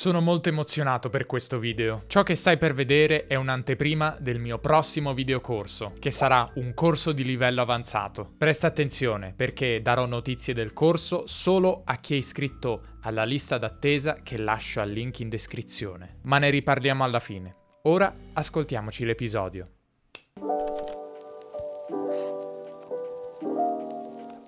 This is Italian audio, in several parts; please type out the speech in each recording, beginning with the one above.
Sono molto emozionato per questo video. Ciò che stai per vedere è un'anteprima del mio prossimo videocorso, che sarà un corso di livello avanzato. Presta attenzione perché darò notizie del corso solo a chi è iscritto alla lista d'attesa che lascio al link in descrizione. Ma ne riparliamo alla fine. Ora ascoltiamoci l'episodio.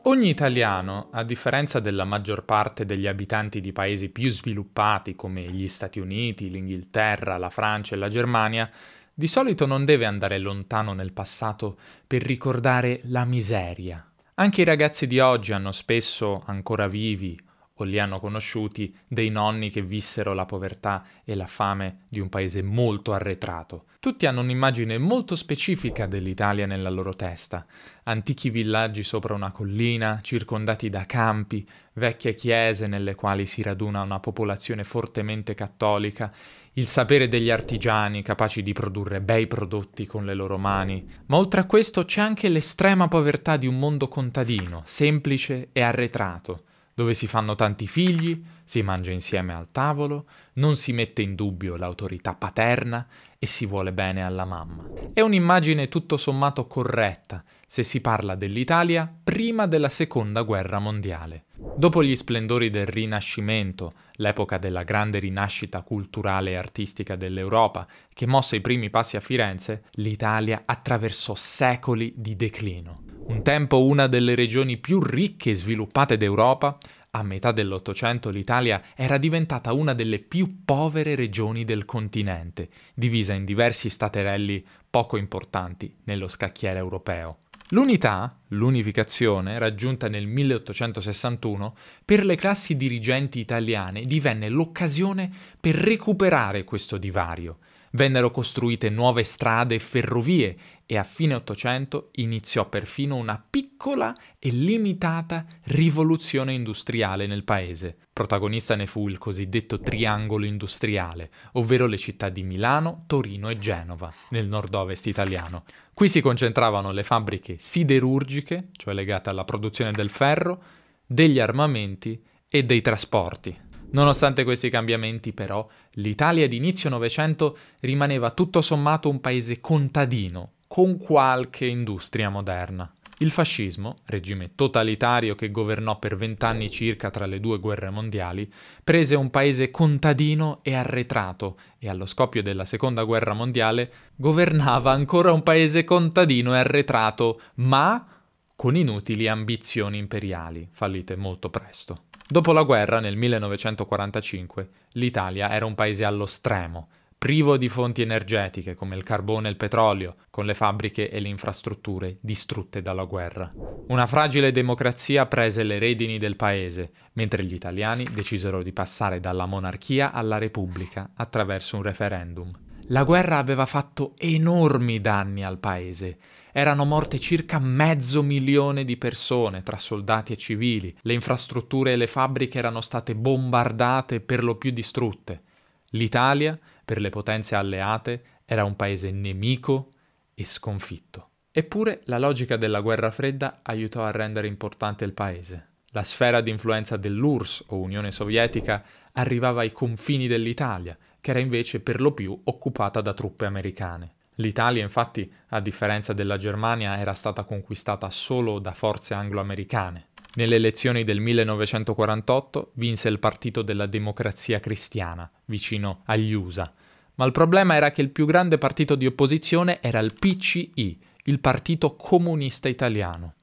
Ogni italiano, a differenza della maggior parte degli abitanti di paesi più sviluppati come gli Stati Uniti, l'Inghilterra, la Francia e la Germania, di solito non deve andare lontano nel passato per ricordare la miseria. Anche i ragazzi di oggi hanno spesso, ancora vivi o li hanno conosciuti dei nonni che vissero la povertà e la fame di un paese molto arretrato. Tutti hanno un'immagine molto specifica dell'Italia nella loro testa. Antichi villaggi sopra una collina, circondati da campi, vecchie chiese nelle quali si raduna una popolazione fortemente cattolica, il sapere degli artigiani capaci di produrre bei prodotti con le loro mani, ma oltre a questo c'è anche l'estrema povertà di un mondo contadino, semplice e arretrato dove si fanno tanti figli, si mangia insieme al tavolo, non si mette in dubbio l'autorità paterna e si vuole bene alla mamma. È un'immagine tutto sommato corretta se si parla dell'Italia prima della Seconda Guerra Mondiale. Dopo gli splendori del Rinascimento, l'epoca della grande rinascita culturale e artistica dell'Europa, che mosse i primi passi a Firenze, l'Italia attraversò secoli di declino. Un tempo una delle regioni più ricche e sviluppate d'Europa, a metà dell'Ottocento l'Italia era diventata una delle più povere regioni del continente, divisa in diversi staterelli poco importanti nello scacchiere europeo. L'unità, l'unificazione, raggiunta nel 1861, per le classi dirigenti italiane divenne l'occasione per recuperare questo divario Vennero costruite nuove strade e ferrovie e a fine Ottocento iniziò perfino una piccola e limitata rivoluzione industriale nel paese. Protagonista ne fu il cosiddetto triangolo industriale, ovvero le città di Milano, Torino e Genova, nel nord-ovest italiano. Qui si concentravano le fabbriche siderurgiche, cioè legate alla produzione del ferro, degli armamenti e dei trasporti. Nonostante questi cambiamenti, però, l'Italia d'inizio Novecento rimaneva tutto sommato un paese contadino, con qualche industria moderna. Il fascismo, regime totalitario che governò per vent'anni circa tra le due guerre mondiali, prese un paese contadino e arretrato e allo scoppio della seconda guerra mondiale governava ancora un paese contadino e arretrato, ma con inutili ambizioni imperiali, fallite molto presto. Dopo la guerra, nel 1945, l'Italia era un paese allo stremo, privo di fonti energetiche come il carbone e il petrolio, con le fabbriche e le infrastrutture distrutte dalla guerra. Una fragile democrazia prese le redini del paese, mentre gli italiani decisero di passare dalla monarchia alla repubblica attraverso un referendum. La guerra aveva fatto enormi danni al paese erano morte circa mezzo milione di persone tra soldati e civili, le infrastrutture e le fabbriche erano state bombardate e per lo più distrutte. L'Italia, per le potenze alleate, era un paese nemico e sconfitto. Eppure la logica della guerra fredda aiutò a rendere importante il paese. La sfera di influenza dell'URSS o Unione Sovietica arrivava ai confini dell'Italia, che era invece per lo più occupata da truppe americane. L'Italia infatti, a differenza della Germania, era stata conquistata solo da forze anglo-americane. Nelle elezioni del 1948 vinse il Partito della Democrazia Cristiana, vicino agli USA, ma il problema era che il più grande partito di opposizione era il PCI, il Partito Comunista Italiano.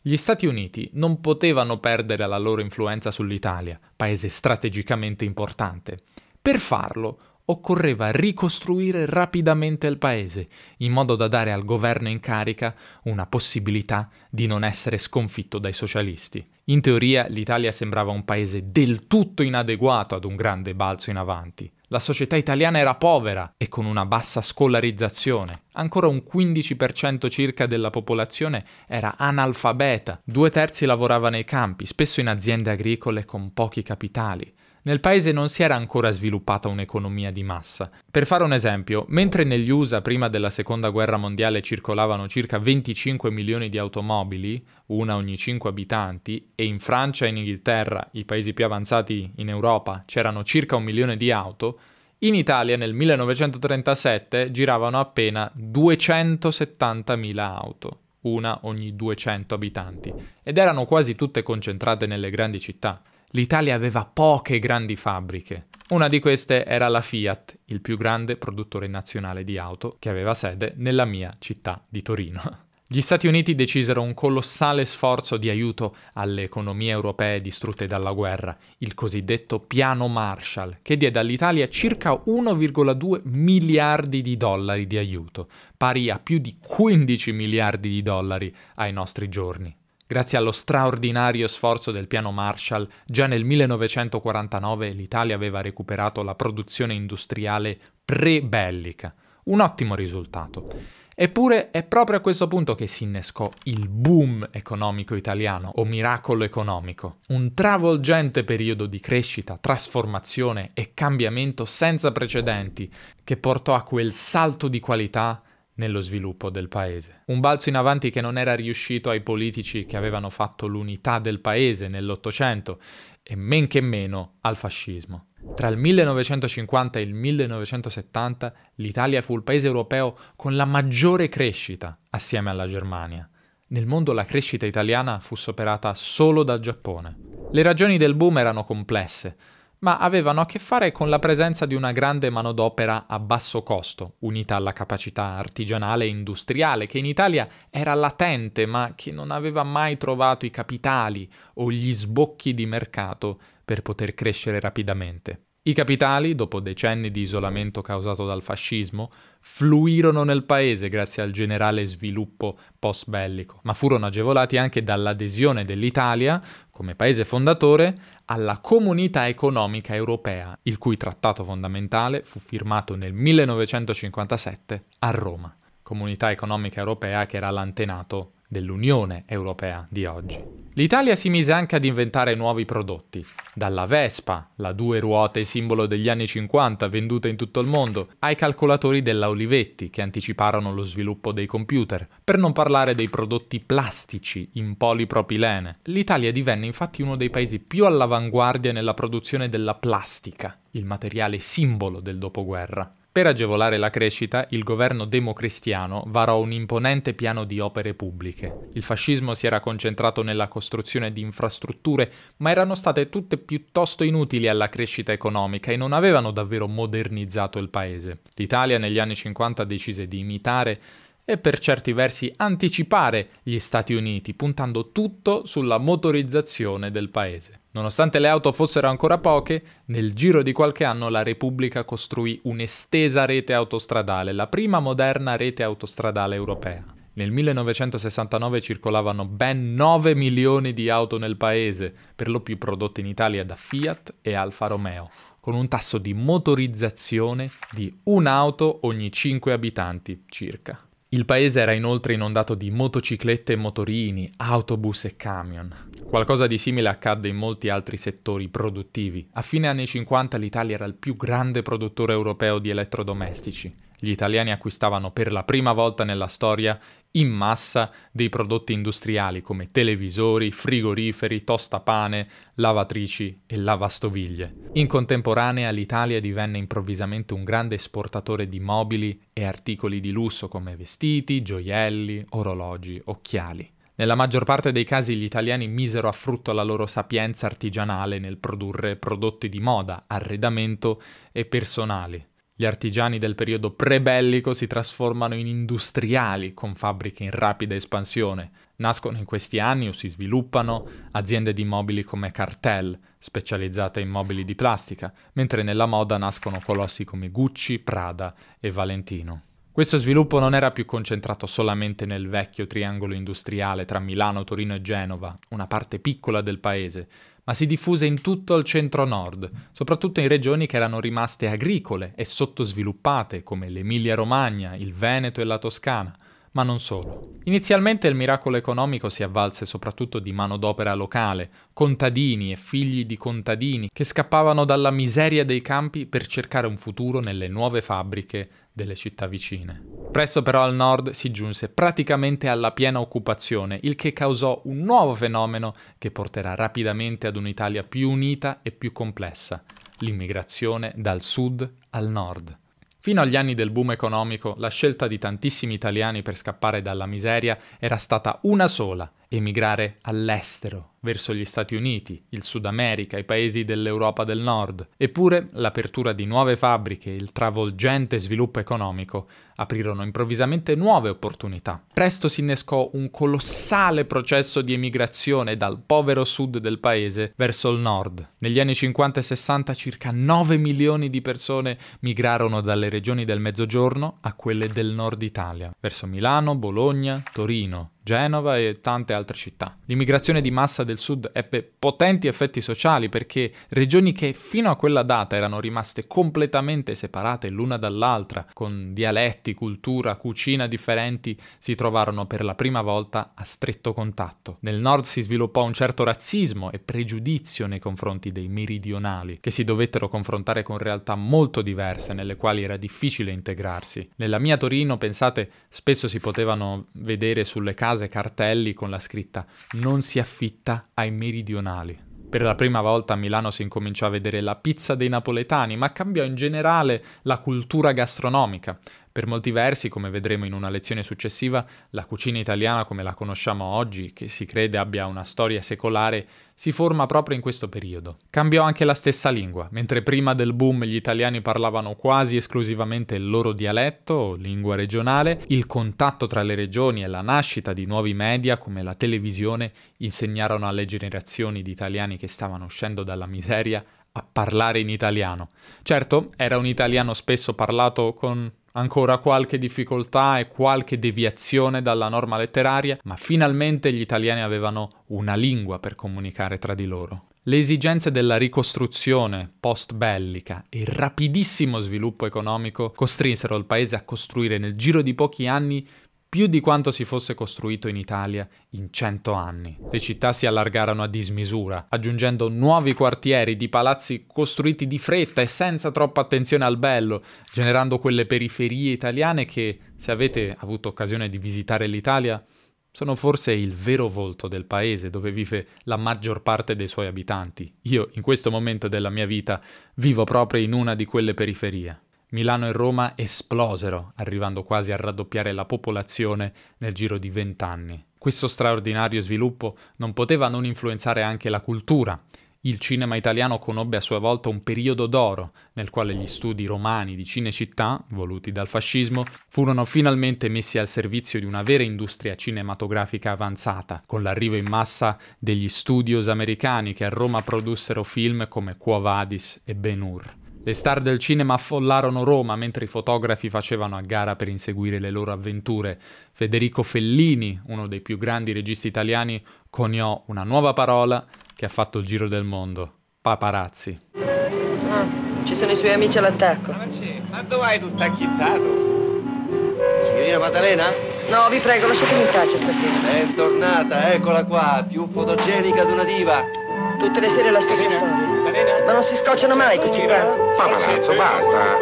Gli Stati Uniti non potevano perdere la loro influenza sull'Italia, paese strategicamente importante. Per farlo occorreva ricostruire rapidamente il paese, in modo da dare al governo in carica una possibilità di non essere sconfitto dai socialisti. In teoria l'Italia sembrava un paese del tutto inadeguato ad un grande balzo in avanti. La società italiana era povera e con una bassa scolarizzazione. Ancora un 15% circa della popolazione era analfabeta, due terzi lavorava nei campi, spesso in aziende agricole con pochi capitali nel paese non si era ancora sviluppata un'economia di massa. Per fare un esempio, mentre negli USA prima della seconda guerra mondiale circolavano circa 25 milioni di automobili, una ogni 5 abitanti, e in Francia e in Inghilterra, i paesi più avanzati in Europa, c'erano circa un milione di auto, in Italia nel 1937 giravano appena 270.000 auto, una ogni 200 abitanti, ed erano quasi tutte concentrate nelle grandi città l'Italia aveva poche grandi fabbriche. Una di queste era la Fiat, il più grande produttore nazionale di auto che aveva sede nella mia città di Torino. Gli Stati Uniti decisero un colossale sforzo di aiuto alle economie europee distrutte dalla guerra, il cosiddetto piano Marshall, che diede all'Italia circa 1,2 miliardi di dollari di aiuto, pari a più di 15 miliardi di dollari ai nostri giorni. Grazie allo straordinario sforzo del piano Marshall, già nel 1949 l'Italia aveva recuperato la produzione industriale pre-bellica. Un ottimo risultato. Eppure è proprio a questo punto che si innescò il boom economico italiano o miracolo economico, un travolgente periodo di crescita, trasformazione e cambiamento senza precedenti che portò a quel salto di qualità nello sviluppo del paese. Un balzo in avanti che non era riuscito ai politici che avevano fatto l'unità del paese nell'Ottocento e men che meno al fascismo. Tra il 1950 e il 1970 l'Italia fu il paese europeo con la maggiore crescita assieme alla Germania. Nel mondo la crescita italiana fu superata solo dal Giappone. Le ragioni del boom erano complesse, ma avevano a che fare con la presenza di una grande manodopera a basso costo, unita alla capacità artigianale e industriale che in Italia era latente ma che non aveva mai trovato i capitali o gli sbocchi di mercato per poter crescere rapidamente. I capitali, dopo decenni di isolamento causato dal fascismo, fluirono nel paese grazie al generale sviluppo post bellico, ma furono agevolati anche dall'adesione dell'Italia come paese fondatore alla Comunità economica europea, il cui trattato fondamentale fu firmato nel 1957 a Roma. Comunità economica europea che era l'antenato dell'Unione Europea di oggi. L'Italia si mise anche ad inventare nuovi prodotti, dalla Vespa, la due ruote simbolo degli anni 50 venduta in tutto il mondo, ai calcolatori della Olivetti che anticiparono lo sviluppo dei computer, per non parlare dei prodotti plastici in polipropilene. L'Italia divenne infatti uno dei paesi più all'avanguardia nella produzione della plastica, il materiale simbolo del dopoguerra. Per agevolare la crescita, il governo democristiano varò un imponente piano di opere pubbliche. Il fascismo si era concentrato nella costruzione di infrastrutture, ma erano state tutte piuttosto inutili alla crescita economica e non avevano davvero modernizzato il paese. L'Italia negli anni 50 decise di imitare e per certi versi anticipare gli Stati Uniti, puntando tutto sulla motorizzazione del paese. Nonostante le auto fossero ancora poche, nel giro di qualche anno la Repubblica costruì un'estesa rete autostradale, la prima moderna rete autostradale europea. Nel 1969 circolavano ben 9 milioni di auto nel paese, per lo più prodotte in Italia da Fiat e Alfa Romeo, con un tasso di motorizzazione di un'auto ogni 5 abitanti circa. Il paese era inoltre inondato di motociclette e motorini, autobus e camion. Qualcosa di simile accadde in molti altri settori produttivi. A fine anni 50 l'Italia era il più grande produttore europeo di elettrodomestici gli italiani acquistavano per la prima volta nella storia in massa dei prodotti industriali come televisori, frigoriferi, tostapane, lavatrici e lavastoviglie. In contemporanea l'Italia divenne improvvisamente un grande esportatore di mobili e articoli di lusso come vestiti, gioielli, orologi, occhiali. Nella maggior parte dei casi gli italiani misero a frutto la loro sapienza artigianale nel produrre prodotti di moda, arredamento e personali. Gli artigiani del periodo prebellico si trasformano in industriali con fabbriche in rapida espansione. Nascono in questi anni o si sviluppano aziende di mobili come Cartel, specializzate in mobili di plastica, mentre nella moda nascono colossi come Gucci, Prada e Valentino. Questo sviluppo non era più concentrato solamente nel vecchio triangolo industriale tra Milano, Torino e Genova, una parte piccola del paese, ma si diffuse in tutto il centro-nord, soprattutto in regioni che erano rimaste agricole e sottosviluppate come l'Emilia-Romagna, il Veneto e la Toscana, ma non solo. Inizialmente il miracolo economico si avvalse soprattutto di manodopera locale, contadini e figli di contadini che scappavano dalla miseria dei campi per cercare un futuro nelle nuove fabbriche delle città vicine. Presto però al nord si giunse praticamente alla piena occupazione, il che causò un nuovo fenomeno che porterà rapidamente ad un'Italia più unita e più complessa, l'immigrazione dal sud al nord. Fino agli anni del boom economico, la scelta di tantissimi italiani per scappare dalla miseria era stata una sola, emigrare all'estero, verso gli Stati Uniti, il Sud America, i paesi dell'Europa del Nord. Eppure l'apertura di nuove fabbriche e il travolgente sviluppo economico aprirono improvvisamente nuove opportunità. Presto si innescò un colossale processo di emigrazione dal povero sud del paese verso il nord. Negli anni 50 e 60 circa 9 milioni di persone migrarono dalle regioni del Mezzogiorno a quelle del nord Italia, verso Milano, Bologna, Torino, Genova e tante altre città. L'immigrazione di massa del sud ebbe potenti effetti sociali perché regioni che fino a quella data erano rimaste completamente separate l'una dall'altra, con dialetti, cultura, cucina differenti, si trovarono per la prima volta a stretto contatto. Nel nord si sviluppò un certo razzismo e pregiudizio nei confronti dei meridionali, che si dovettero confrontare con realtà molto diverse nelle quali era difficile integrarsi. Nella mia Torino, pensate, spesso si potevano vedere sulle case case cartelli con la scritta Non si affitta ai meridionali. Per la prima volta a Milano si incominciò a vedere la pizza dei napoletani, ma cambiò in generale la cultura gastronomica. Per molti versi, come vedremo in una lezione successiva, la cucina italiana come la conosciamo oggi, che si crede abbia una storia secolare, si forma proprio in questo periodo. Cambiò anche la stessa lingua, mentre prima del boom gli italiani parlavano quasi esclusivamente il loro dialetto o lingua regionale, il contatto tra le regioni e la nascita di nuovi media come la televisione insegnarono alle generazioni di italiani che stavano uscendo dalla miseria a parlare in italiano. Certo, era un italiano spesso parlato con ancora qualche difficoltà e qualche deviazione dalla norma letteraria, ma finalmente gli italiani avevano una lingua per comunicare tra di loro. Le esigenze della ricostruzione post-bellica e il rapidissimo sviluppo economico costrinsero il paese a costruire nel giro di pochi anni più di quanto si fosse costruito in Italia in cento anni. Le città si allargarono a dismisura, aggiungendo nuovi quartieri di palazzi costruiti di fretta e senza troppa attenzione al bello, generando quelle periferie italiane che, se avete avuto occasione di visitare l'Italia, sono forse il vero volto del paese dove vive la maggior parte dei suoi abitanti. Io, in questo momento della mia vita, vivo proprio in una di quelle periferie. Milano e Roma esplosero, arrivando quasi a raddoppiare la popolazione nel giro di vent'anni. Questo straordinario sviluppo non poteva non influenzare anche la cultura. Il cinema italiano conobbe a sua volta un periodo d'oro, nel quale gli studi romani di Cinecittà, voluti dal fascismo, furono finalmente messi al servizio di una vera industria cinematografica avanzata, con l'arrivo in massa degli studios americani che a Roma produssero film come Quo Vadis e Ben Hur. Le star del cinema affollarono Roma mentre i fotografi facevano a gara per inseguire le loro avventure. Federico Fellini, uno dei più grandi registi italiani, coniò una nuova parola che ha fatto il giro del mondo. Paparazzi. Ah, ci sono i suoi amici all'attacco. Ah, Ma, dove hai tutto acchittato? Signorina Maddalena? No, vi prego, lasciatemi in pace stasera. È tornata, eccola qua, più fotogenica di una diva. Tutte le sere la stessa storia. Ma non si scocciano mai questi qua? Ma Malazzo, basta.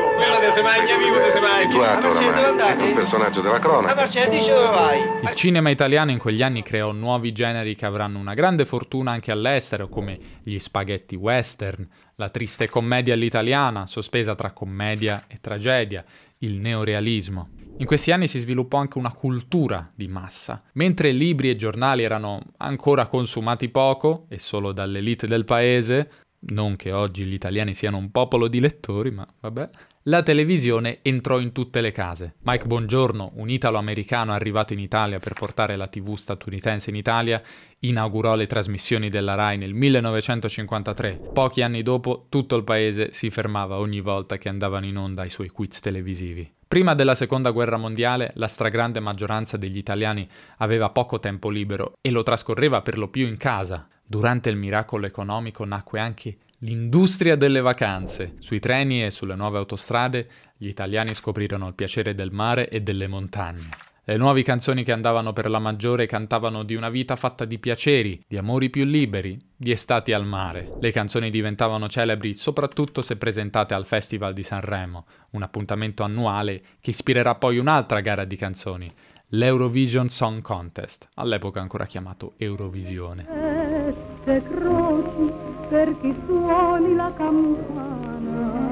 Situato oramai, è un personaggio della cronaca. Il cinema italiano in quegli anni creò nuovi generi che avranno una grande fortuna anche all'estero, come gli spaghetti western, la triste commedia all'italiana, sospesa tra commedia e tragedia, il neorealismo. In questi anni si sviluppò anche una cultura di massa. Mentre libri e giornali erano ancora consumati poco e solo dall'elite del paese, non che oggi gli italiani siano un popolo di lettori, ma vabbè, la televisione entrò in tutte le case. Mike Bongiorno, un italo-americano arrivato in Italia per portare la TV statunitense in Italia, inaugurò le trasmissioni della RAI nel 1953. Pochi anni dopo tutto il paese si fermava ogni volta che andavano in onda i suoi quiz televisivi. Prima della seconda guerra mondiale la stragrande maggioranza degli italiani aveva poco tempo libero e lo trascorreva per lo più in casa. Durante il miracolo economico nacque anche l'industria delle vacanze. Sui treni e sulle nuove autostrade gli italiani scoprirono il piacere del mare e delle montagne. Le nuove canzoni che andavano per la maggiore cantavano di una vita fatta di piaceri, di amori più liberi, di estati al mare. Le canzoni diventavano celebri soprattutto se presentate al Festival di Sanremo, un appuntamento annuale che ispirerà poi un'altra gara di canzoni, l'Eurovision Song Contest, all'epoca ancora chiamato Eurovisione rosse croci per chi suoni la campana.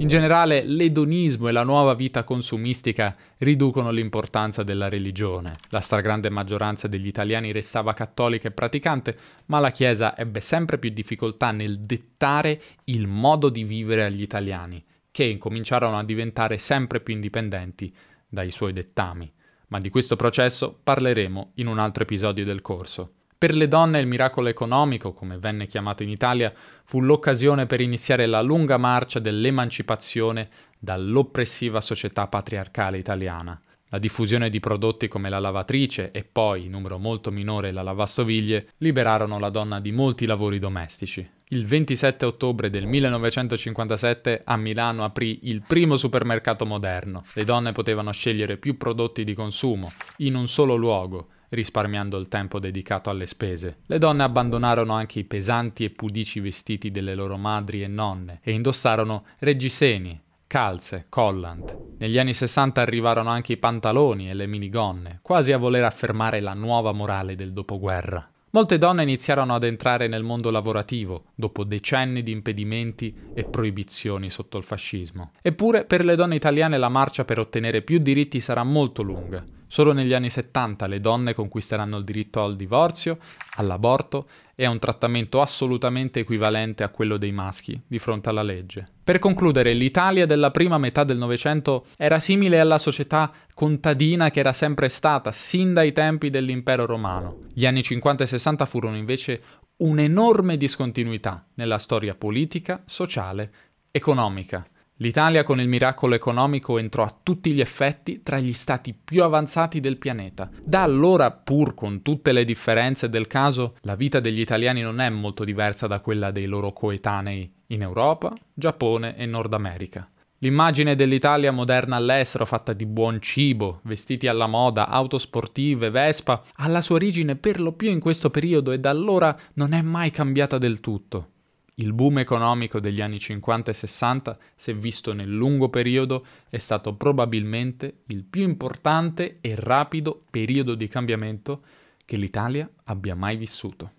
In generale, l'edonismo e la nuova vita consumistica riducono l'importanza della religione. La stragrande maggioranza degli italiani restava cattolica e praticante, ma la Chiesa ebbe sempre più difficoltà nel dettare il modo di vivere agli italiani, che incominciarono a diventare sempre più indipendenti dai suoi dettami ma di questo processo parleremo in un altro episodio del corso. Per le donne il miracolo economico, come venne chiamato in Italia, fu l'occasione per iniziare la lunga marcia dell'emancipazione dall'oppressiva società patriarcale italiana. La diffusione di prodotti come la lavatrice e poi, in numero molto minore, la lavastoviglie liberarono la donna di molti lavori domestici. Il 27 ottobre del 1957 a Milano aprì il primo supermercato moderno. Le donne potevano scegliere più prodotti di consumo in un solo luogo risparmiando il tempo dedicato alle spese. Le donne abbandonarono anche i pesanti e pudici vestiti delle loro madri e nonne e indossarono reggiseni, calze, collant. Negli anni 60 arrivarono anche i pantaloni e le minigonne, quasi a voler affermare la nuova morale del dopoguerra. Molte donne iniziarono ad entrare nel mondo lavorativo dopo decenni di impedimenti e proibizioni sotto il fascismo. Eppure per le donne italiane la marcia per ottenere più diritti sarà molto lunga. Solo negli anni 70 le donne conquisteranno il diritto al divorzio, all'aborto e a un trattamento assolutamente equivalente a quello dei maschi di fronte alla legge. Per concludere, l'Italia della prima metà del Novecento era simile alla società contadina che era sempre stata sin dai tempi dell'impero romano. Gli anni 50 e 60 furono invece un'enorme discontinuità nella storia politica, sociale, economica. L'Italia con il miracolo economico entrò a tutti gli effetti tra gli stati più avanzati del pianeta. Da allora, pur con tutte le differenze del caso, la vita degli italiani non è molto diversa da quella dei loro coetanei in Europa, Giappone e Nord America. L'immagine dell'Italia moderna all'estero, fatta di buon cibo, vestiti alla moda, auto sportive, Vespa, ha la sua origine per lo più in questo periodo e da allora non è mai cambiata del tutto. Il boom economico degli anni 50 e 60, se visto nel lungo periodo, è stato probabilmente il più importante e rapido periodo di cambiamento che l'Italia abbia mai vissuto.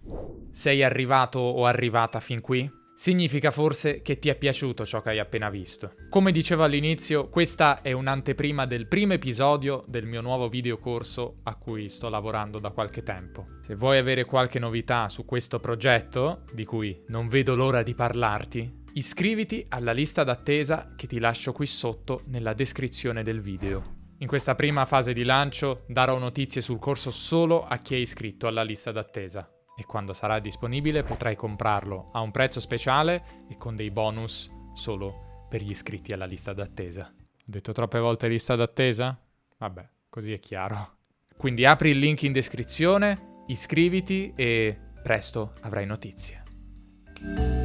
Sei arrivato o arrivata fin qui? significa forse che ti è piaciuto ciò che hai appena visto. Come dicevo all'inizio, questa è un'anteprima del primo episodio del mio nuovo videocorso a cui sto lavorando da qualche tempo. Se vuoi avere qualche novità su questo progetto, di cui non vedo l'ora di parlarti, iscriviti alla lista d'attesa che ti lascio qui sotto nella descrizione del video. In questa prima fase di lancio darò notizie sul corso solo a chi è iscritto alla lista d'attesa e quando sarà disponibile potrai comprarlo a un prezzo speciale e con dei bonus solo per gli iscritti alla lista d'attesa. Ho detto troppe volte lista d'attesa? Vabbè, così è chiaro. Quindi apri il link in descrizione, iscriviti e presto avrai notizie.